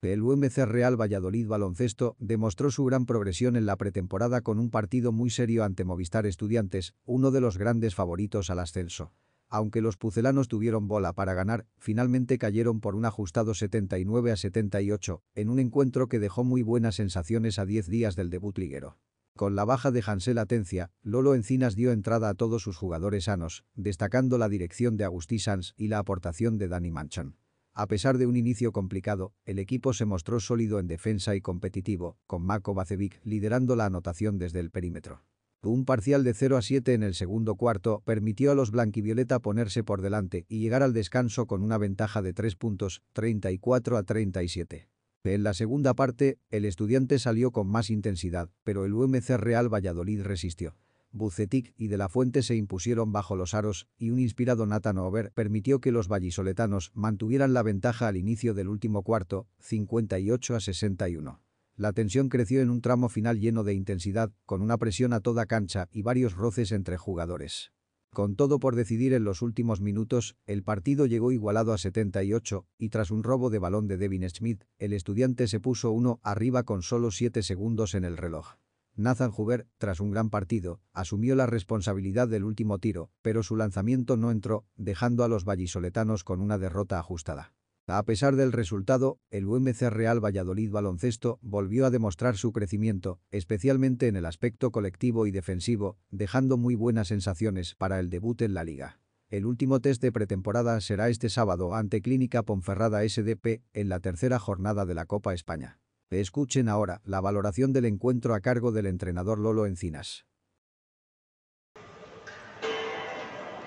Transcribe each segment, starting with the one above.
El UMC Real Valladolid Baloncesto demostró su gran progresión en la pretemporada con un partido muy serio ante Movistar Estudiantes, uno de los grandes favoritos al ascenso. Aunque los pucelanos tuvieron bola para ganar, finalmente cayeron por un ajustado 79 a 78, en un encuentro que dejó muy buenas sensaciones a 10 días del debut liguero. Con la baja de Hansel Atencia, Lolo Encinas dio entrada a todos sus jugadores sanos, destacando la dirección de Agustí Sanz y la aportación de Dani Manchón. A pesar de un inicio complicado, el equipo se mostró sólido en defensa y competitivo, con Mako Bacevic liderando la anotación desde el perímetro. Un parcial de 0 a 7 en el segundo cuarto permitió a los blanquivioleta ponerse por delante y llegar al descanso con una ventaja de 3 puntos, 34 a 37. En la segunda parte, el estudiante salió con más intensidad, pero el UMC Real Valladolid resistió. Bucetic y de la Fuente se impusieron bajo los aros y un inspirado Nathan Over permitió que los vallisoletanos mantuvieran la ventaja al inicio del último cuarto, 58 a 61. La tensión creció en un tramo final lleno de intensidad, con una presión a toda cancha y varios roces entre jugadores. Con todo por decidir en los últimos minutos, el partido llegó igualado a 78 y tras un robo de balón de Devin Smith, el estudiante se puso uno arriba con solo 7 segundos en el reloj. Nathan Huber, tras un gran partido, asumió la responsabilidad del último tiro, pero su lanzamiento no entró, dejando a los vallisoletanos con una derrota ajustada. A pesar del resultado, el UMC Real Valladolid Baloncesto volvió a demostrar su crecimiento, especialmente en el aspecto colectivo y defensivo, dejando muy buenas sensaciones para el debut en la liga. El último test de pretemporada será este sábado ante Clínica Ponferrada SDP en la tercera jornada de la Copa España. Escuchen ahora la valoración del encuentro a cargo del entrenador Lolo Encinas.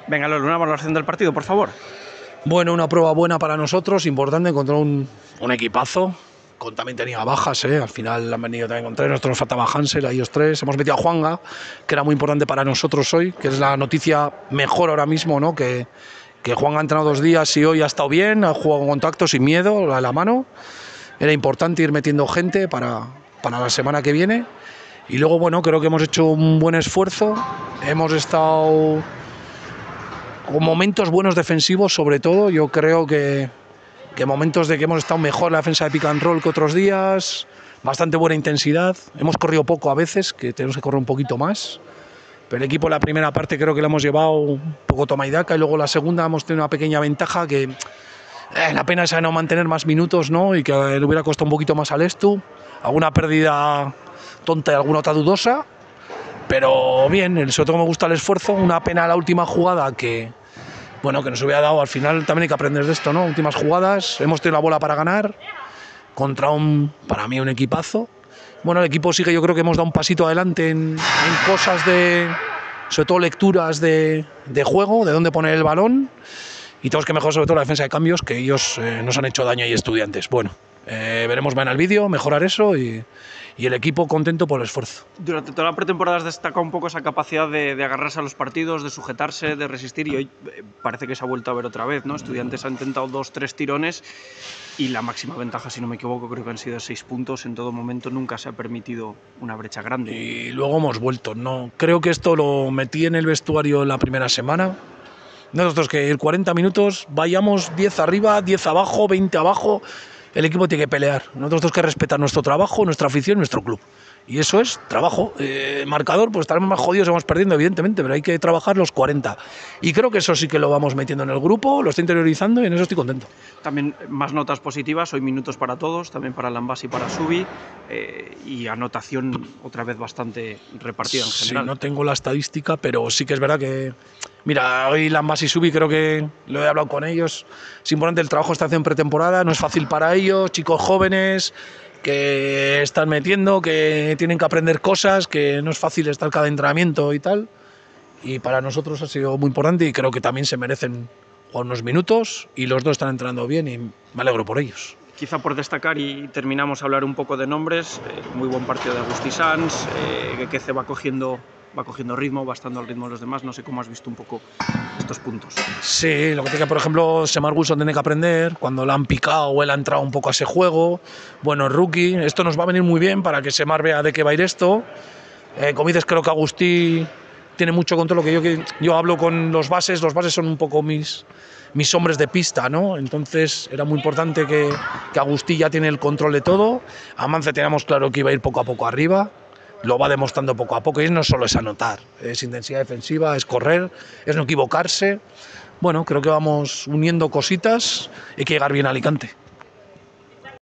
Venga, Lolo, una valoración del partido, por favor. Bueno, una prueba buena para nosotros, importante encontrar un, equipazo. también tenía bajas, ¿eh? al final han venido también con tres, nosotros nos faltaba Hansel, ellos tres, hemos metido a Juanga, que era muy importante para nosotros hoy, que es la noticia mejor ahora mismo, ¿no? que, que Juan ha entrenado dos días y hoy ha estado bien, ha jugado con contacto sin miedo, a la mano era importante ir metiendo gente para, para la semana que viene. Y luego, bueno, creo que hemos hecho un buen esfuerzo, hemos estado con momentos buenos defensivos, sobre todo. Yo creo que, que momentos de que hemos estado mejor la defensa de pick and roll que otros días, bastante buena intensidad. Hemos corrido poco a veces, que tenemos que correr un poquito más. Pero el equipo la primera parte creo que lo hemos llevado un poco toma y daca y luego la segunda hemos tenido una pequeña ventaja que eh, la pena es no mantener más minutos, ¿no? Y que le hubiera costado un poquito más al Estu. Alguna pérdida tonta y alguna otra dudosa. Pero bien, sobre todo me gusta el esfuerzo. Una pena la última jugada que, bueno, que nos hubiera dado. Al final también hay que aprender de esto, ¿no? Últimas jugadas. Hemos tenido la bola para ganar contra un, para mí, un equipazo. Bueno, el equipo sigue, yo creo que hemos dado un pasito adelante en, cosas de, sobre todo lecturas de, de juego, de dónde poner el balón y tenemos que mejor, sobre todo la defensa de cambios, que ellos eh, nos han hecho daño y estudiantes. Bueno, eh, veremos mañana el vídeo, mejorar eso y, y, el equipo contento por el esfuerzo. Durante toda la pretemporada has destacado un poco esa capacidad de, de, agarrarse a los partidos, de sujetarse, de resistir y hoy eh, parece que se ha vuelto a ver otra vez, ¿no? Estudiantes han intentado dos, tres tirones y la máxima ventaja, si no me equivoco, creo que han sido seis puntos. En todo momento nunca se ha permitido una brecha grande. Y luego hemos vuelto, ¿no? Creo que esto lo metí en el vestuario la primera semana nosotros que en 40 minutos vayamos 10 arriba, 10 abajo, 20 abajo, el equipo tiene que pelear. Nosotros tenemos que respetar nuestro trabajo, nuestra afición, nuestro club. Y eso es trabajo. Eh, marcador, pues estaremos más jodidos, vamos perdiendo, evidentemente, pero hay que trabajar los 40. Y creo que eso sí que lo vamos metiendo en el grupo, lo estoy interiorizando y en eso estoy contento. También más notas positivas, hoy minutos para todos, también para Lambas y para Subi, eh, y anotación otra vez bastante repartida en general. Sí, no tengo la estadística, pero sí que es verdad que Mira, hoy Lambas y Subi creo que lo he hablado con ellos. Es importante el trabajo está en pretemporada, no es fácil para ellos, chicos jóvenes que están metiendo, que tienen que aprender cosas, que no es fácil estar cada entrenamiento y tal. Y para nosotros ha sido muy importante y creo que también se merecen unos minutos y los dos están entrando bien y me alegro por ellos quizá por destacar y terminamos a hablar un poco de nombres, eh, muy buen partido de Agustí Sanz, eh, que se va cogiendo va cogiendo ritmo, va estando al ritmo de los demás. No sé cómo has visto un poco estos puntos. Sí, lo que tiene que, por ejemplo, Semar Wilson tiene que aprender cuando la han picado o él ha entrado un poco a ese juego. Bueno, rookie, esto nos va a venir muy bien para que Semar vea de qué va a ir esto. Eh, como dices, creo que Agustí tiene mucho control. Lo que yo, yo hablo con los bases, los bases son un poco mis, mis hombres de pista, ¿no? Entonces era muy importante que, que Agustí ya tiene el control de todo. A teníamos claro que iba a ir poco a poco arriba lo va demostrando poco a poco y no solo es anotar, es intensidad defensiva, es correr, es no equivocarse. Bueno, creo que vamos uniendo cositas y hay que llegar bien a Alicante.